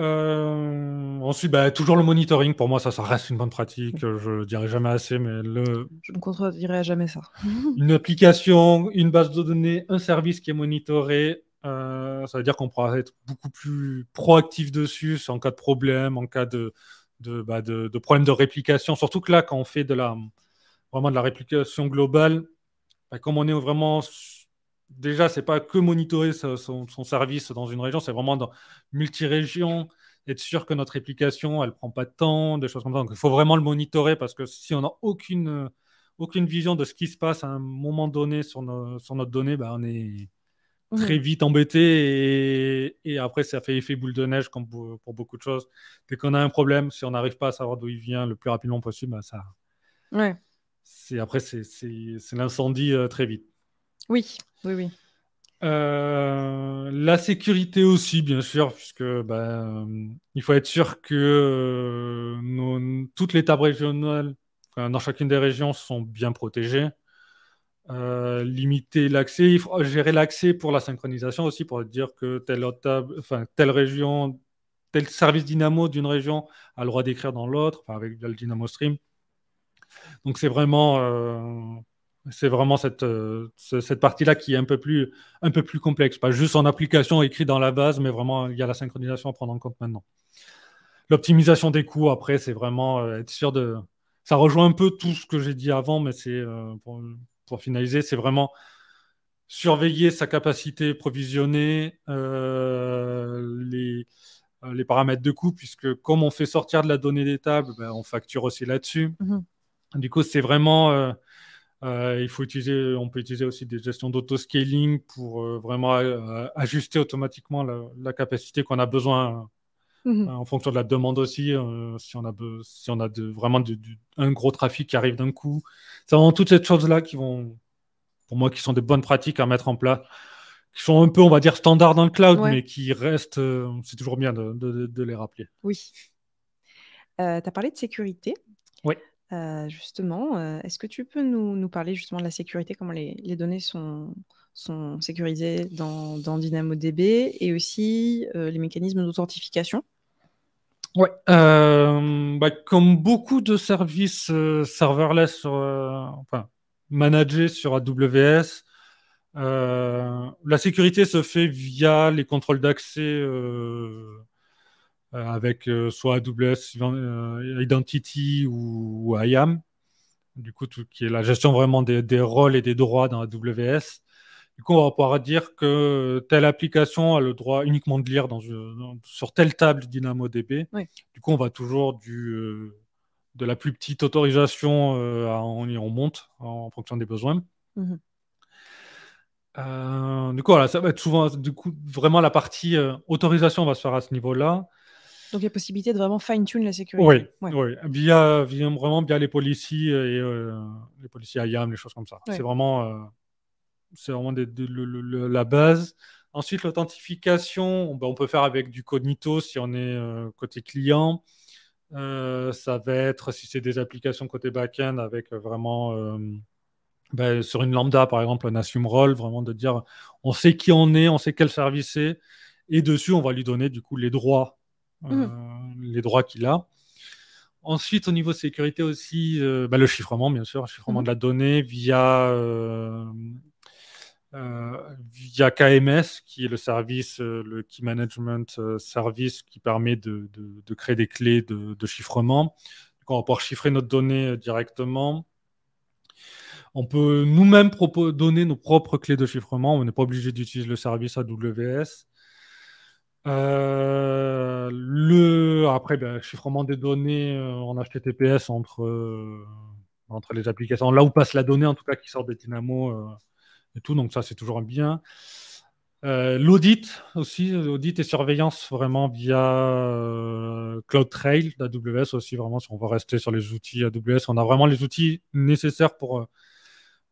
Euh, ensuite, bah, toujours le monitoring. Pour moi, ça, ça reste une bonne pratique. Mm. Je ne dirai jamais assez, mais le. Je ne contredirai jamais ça. une application, une base de données, un service qui est monitoré. Euh, ça veut dire qu'on pourra être beaucoup plus proactif dessus en cas de problème, en cas de, bah, de, de, problème de réplication. Surtout que là, quand on fait de la, vraiment de la réplication globale, bah, comme on est vraiment déjà, c'est pas que monitorer son, service dans une région, c'est vraiment dans multi-régions, être sûr que notre réplication elle prend pas de temps, des choses comme ça. Donc, il faut vraiment le monitorer parce que si on n'a aucune, euh, aucune vision de ce qui se passe à un moment donné sur, notre donnée, bah, on est mmh. très vite embêté et, après ça fait effet boule de neige comme pour, beaucoup de choses. Dès qu'on a un problème, si on n'arrive pas à savoir d'où il vient le plus rapidement possible, bah, ça. C'est après c'est l'incendie euh, très vite. Oui, oui, oui. Euh, la sécurité aussi, bien sûr, puisque ben, il faut être sûr que euh, toutes les tables régionales dans chacune des régions sont bien protégées. Euh, limiter l'accès, gérer l'accès pour la synchronisation aussi, pour dire que telle, table, enfin, telle région, tel service dynamo d'une région a le droit d'écrire dans l'autre, enfin, avec le dynamo stream. Donc c'est vraiment c'est vraiment euh, cette, partie-là qui est un peu, plus, un peu plus complexe. Pas juste en application écrit dans la base, mais vraiment, il y a la synchronisation à prendre en compte maintenant. L'optimisation des coûts, après, c'est vraiment euh, être sûr de... Ça rejoint un peu tout ce que j'ai dit avant, mais c'est euh, pour, finaliser, c'est vraiment surveiller sa capacité provisionnée, les, les, paramètres de coûts, puisque comme on fait sortir de la donnée des tables, ben, on facture aussi là-dessus. Mm-hmm. Du coup, c'est vraiment... Euh, il faut utiliser, on peut utiliser aussi des gestions d'autoscaling pour euh, vraiment euh, ajuster automatiquement la, capacité qu'on a besoin mhm. en fonction de la demande aussi, si on a, si on a de, vraiment un gros trafic qui arrive d'un coup. C'est vraiment toutes ces choses-là qui vont, pour moi, qui sont des bonnes pratiques à mettre en place, qui sont un peu, on va dire, standards dans le cloud, mais qui restent, c'est toujours bien de, les rappeler. Oui. Euh, tu as parlé de sécurité. Oui. Euh, justement, euh, est-ce que tu peux nous, parler justement de la sécurité, comment les, données sont, sécurisées dans, DynamoDB et aussi euh, les mécanismes d'authentification Oui, bah, comme beaucoup de services serverless enfin, managés sur AWS, la sécurité se fait via les contrôles d'accès euh, avec euh, soit AWS euh, Identity ou, IAM, du coup, tout, qui est la gestion vraiment des, rôles et des droits dans AWS. Du coup, on va pouvoir dire que telle application a le droit uniquement de lire sur telle table DynamoDB. Du coup, on va toujours de la plus petite autorisation à on, monte en, fonction des besoins. Mm-hmm. du coup, voilà, ça va être souvent, du coup, vraiment la partie autorisation va se faire à ce niveau-là. Donc, il y a possibilité de vraiment fine-tune la sécurité. Oui, Via, vraiment via les policiers et euh, les policiers IAM, les choses comme ça. C'est vraiment, euh, c'est vraiment des, la base. Ensuite, l'authentification, ben, on peut faire avec du cognito si on est euh, côté client. ça va être si c'est des applications côté back-end avec vraiment ben, sur une lambda par exemple un assume role, vraiment de dire on sait qui on est, on sait quel service c'est, et dessus on va lui donner du coup les droits euh, mhm. les droits qu'il a. Ensuite, au niveau sécurité aussi, euh, bah, le chiffrement, bien sûr, le chiffrement mhm. de la donnée via, euh, via KMS, qui est le service, le Key Management Service, qui permet de, créer des clés de, chiffrement. on va pouvoir chiffrer notre donnée directement. On peut nous-mêmes donner nos propres clés de chiffrement. On n'est pas obligé d'utiliser le service AWS. Euh, le après ben, chiffrement des données euh, en HTTPS entre euh, entre les applications là où passe la donnée en tout cas qui sort des Dynamo et tout donc ça c'est toujours bien l'audit aussi audit et surveillance vraiment via CloudTrail d'AWS aussi vraiment si on va rester sur les outils AWS on a vraiment les outils nécessaires pour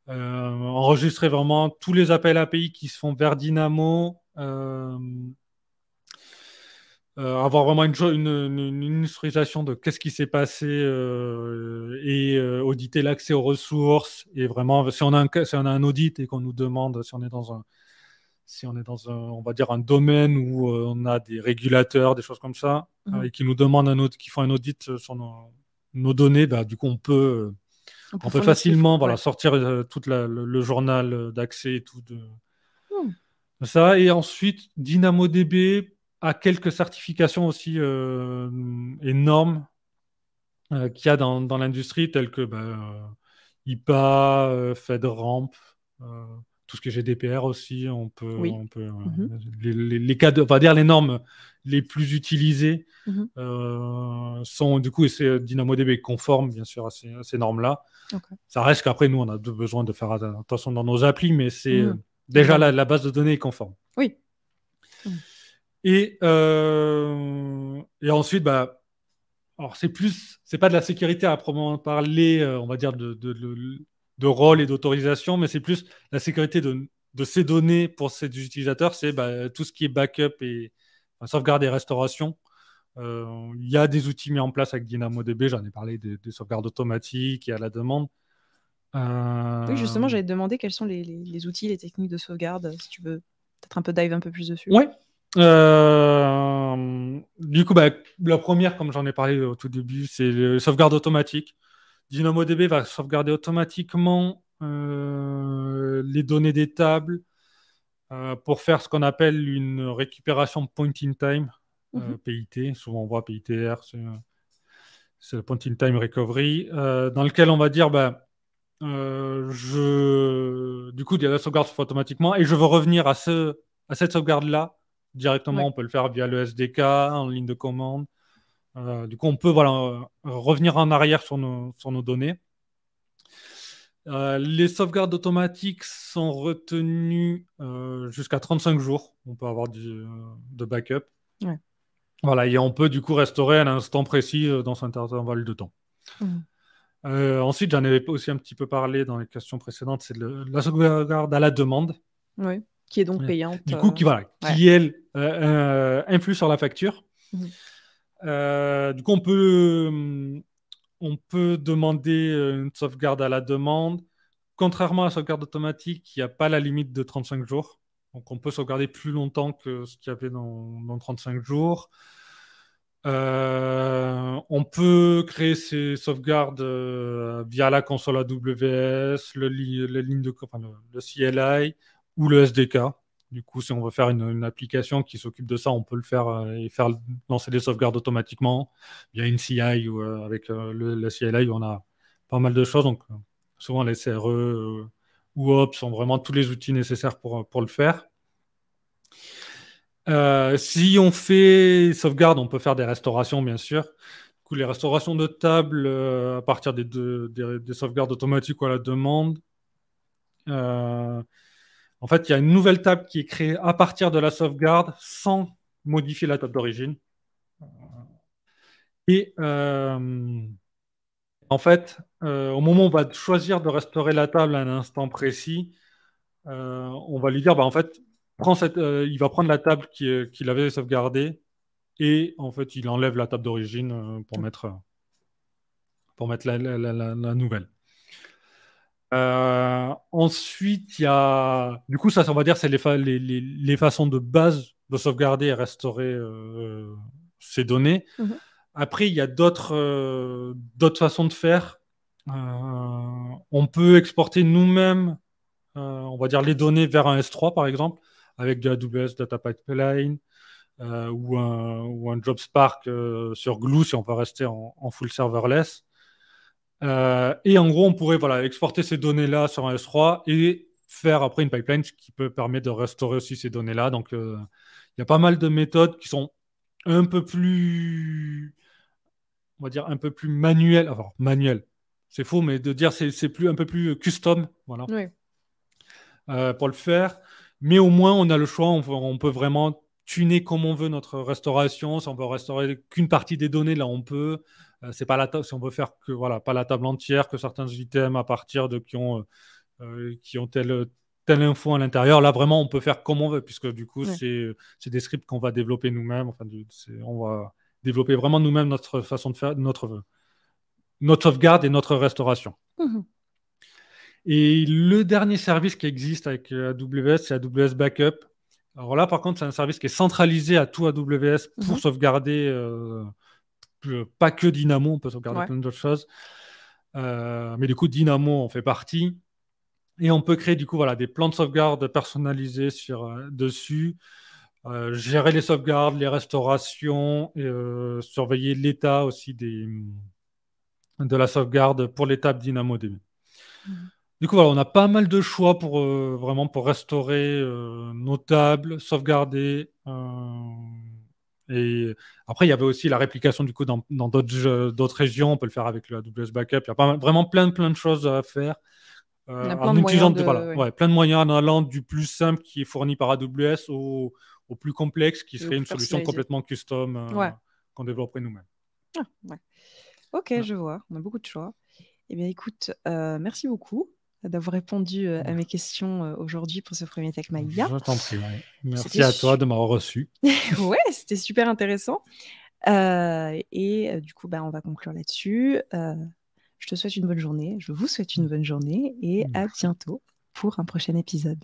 enregistrer vraiment tous les appels API qui se font vers Dynamo euh, avoir vraiment une, une, de qu'est-ce qui s'est passé euh, et euh, auditer l'accès aux ressources et vraiment si on a un, on a un audit et qu'on nous demande si on est dans un si on est dans un on va dire un domaine où on a des régulateurs des choses comme ça mmh et qui nous demandent un qui font un audit sur nos, données bah, du coup on peut on, peut facilement voilà sortir tout le, journal d'accès et tout mmh. ça et ensuite DynamoDB à quelques certifications aussi euh, énormes euh, qu'il y a dans, l'industrie, telles que bah, euh, IPA, FedRAMP, tout ce que j'ai GDPR aussi, on peut, on peut mm-hmm. les, cas dire les normes les plus utilisées mm-hmm. sont du coup, et c'est DynamoDB conforme bien sûr à ces, normes-là. Ça reste qu'après nous, on a besoin de faire attention dans nos applis, mais c'est mm-hmm. déjà la, la, base de données est conforme. Oui, et, euh, et ensuite, bah, alors c'est plus, c'est pas de la sécurité à proprement parler, euh, on va dire, de, de, rôle et d'autorisation, mais c'est plus la sécurité de, ces données pour ces utilisateurs, c'est bah, tout ce qui est backup et sauvegarde et restauration. Euh, il y a des outils mis en place avec DynamoDB, j'en ai parlé des, sauvegardes automatiques et à la demande. Oui, justement, j'allais te demander quels sont les, les, outils, les techniques de sauvegarde, si tu veux peut-être un peu dive un peu plus dessus. Oui. Euh, du coup, bah, la première, comme j'en ai parlé au tout début, c'est le sauvegarde automatique. DynamoDB va sauvegarder automatiquement euh, les données des tables euh, pour faire ce qu'on appelle une récupération point in time, mhm. PIT. Souvent, on voit PITR, c'est le point in time recovery, dans lequel on va dire, bah, je... du coup, il y a la sauvegarde automatiquement et je veux revenir à, ce, à cette sauvegarde-là Directement, on peut le faire via le SDK, en ligne de commande. Euh, du coup, on peut euh, revenir en arrière sur nos, données. Euh, les sauvegardes automatiques sont retenues jusqu'à 35 jours. On peut avoir de backup. Voilà, et on peut du coup restaurer à un instant précis dans un intervalle de temps. Mmh. ensuite, j'en avais aussi un petit peu parlé dans les questions précédentes, c'est la sauvegarde à la demande. Oui qui est donc payante. Du coup, qui, euh, voilà, qui elle, euh, euh, influe sur la facture. Mhm. du coup, on peut, on peut demander une sauvegarde à la demande. Contrairement à la sauvegarde automatique, il n'y a pas la limite de 35 jours. Donc on peut sauvegarder plus longtemps que ce qu'il y avait dans, 35 jours. on peut créer ces sauvegardes via la console AWS, le, le, CLI ou le SDK. Du coup, si on veut faire une, application qui s'occupe de ça, on peut le faire euh, et faire lancer des sauvegardes automatiquement via une CI ou euh, avec euh, le, la CLI, on a pas mal de choses. Donc, souvent les CRE ou Ops sont vraiment tous les outils nécessaires pour, le faire. si on fait sauvegarde, on peut faire des restaurations, bien sûr. Du coup, les restaurations de table à partir des, des, des sauvegardes automatiques ou à la demande. En fait, il y a une nouvelle table qui est créée à partir de la sauvegarde sans modifier la table d'origine. Et euh, en fait, euh, au moment où on va choisir de restaurer la table à un instant précis, euh, on va lui dire, bah, en fait, cette, il va prendre la table qu'il avait sauvegardée et en fait, il enlève la table d'origine pour mettre, pour mettre la nouvelle. Euh, ensuite, il y a. Du coup, ça, on va dire, c'est les, les, façons de base de sauvegarder et restaurer euh, ces données. Mhm. Après, il y a d'autres euh, d'autres façons de faire. on peut exporter nous-mêmes, on va dire, les données vers un S3, par exemple, avec de AWS Data Pipeline ou, un, ou un sur Glue si on veut rester en, en full serverless. Euh, et en gros, on pourrait voilà, exporter ces données-là sur un S3 et faire après une pipeline qui peut permettre de restaurer aussi ces données-là. Donc, euh, il y a pas mal de méthodes qui sont un peu plus, on va dire, un peu plus manuelles. Enfin, manuelles, c'est faux, mais de dire c'est, c'est plus, un peu plus custom voilà, euh, pour le faire. Mais au moins, on a le choix, on peut vraiment tuner comme on veut notre restauration. Si on veut restaurer qu'une partie des données, là on peut. Euh, c'est pas la si on veut faire que voilà pas la table entière, que certains items à partir de qui ont euh, euh, qui ont telle info à l'intérieur. Là vraiment on peut faire comme on veut puisque du coup c'est des scripts qu'on va développer nous-mêmes. Enfin on va développer vraiment nous-mêmes notre façon de faire notre notre sauvegarde et notre restauration. Mmh et le dernier service qui existe avec AWS, c'est AWS Backup. Alors là, par contre, c'est un service qui est centralisé à tout AWS pour mhm. sauvegarder euh, pas que Dynamo, on peut sauvegarder plein d'autres choses. Euh, mais du coup, Dynamo en fait partie. Et on peut créer du coup voilà, des plans de sauvegarde personnalisés sur, euh, dessus, gérer les sauvegardes, les restaurations, et, surveiller l'état aussi de la sauvegarde pour l'étape Dynamo DB. Mhm. Du coup, voilà, on a pas mal de choix pour euh, vraiment pour restaurer euh, nos tables, sauvegarder. Euh, et après, il y avait aussi la réplication du coup dans, d'autres, régions. On peut le faire avec le AWS Backup. Il y a vraiment plein, plein de choses à faire. en utilisant plein de moyens en allant du plus simple qui est fourni par AWS au, plus complexe qui serait une solution complètement custom qu'on développerait nous-mêmes. Ah, ok, je vois. On a beaucoup de choix. Eh bien, écoute, merci beaucoup d'avoir répondu euh, à mes questions euh, aujourd'hui pour ce premier Tech Maya. Je t'en prie. Merci à toi de m'avoir reçu. ouais, c'était super intéressant. Euh, et du coup, bah, on va conclure là-dessus. je te souhaite une bonne journée. Je vous souhaite une bonne journée et à bientôt pour un prochain épisode.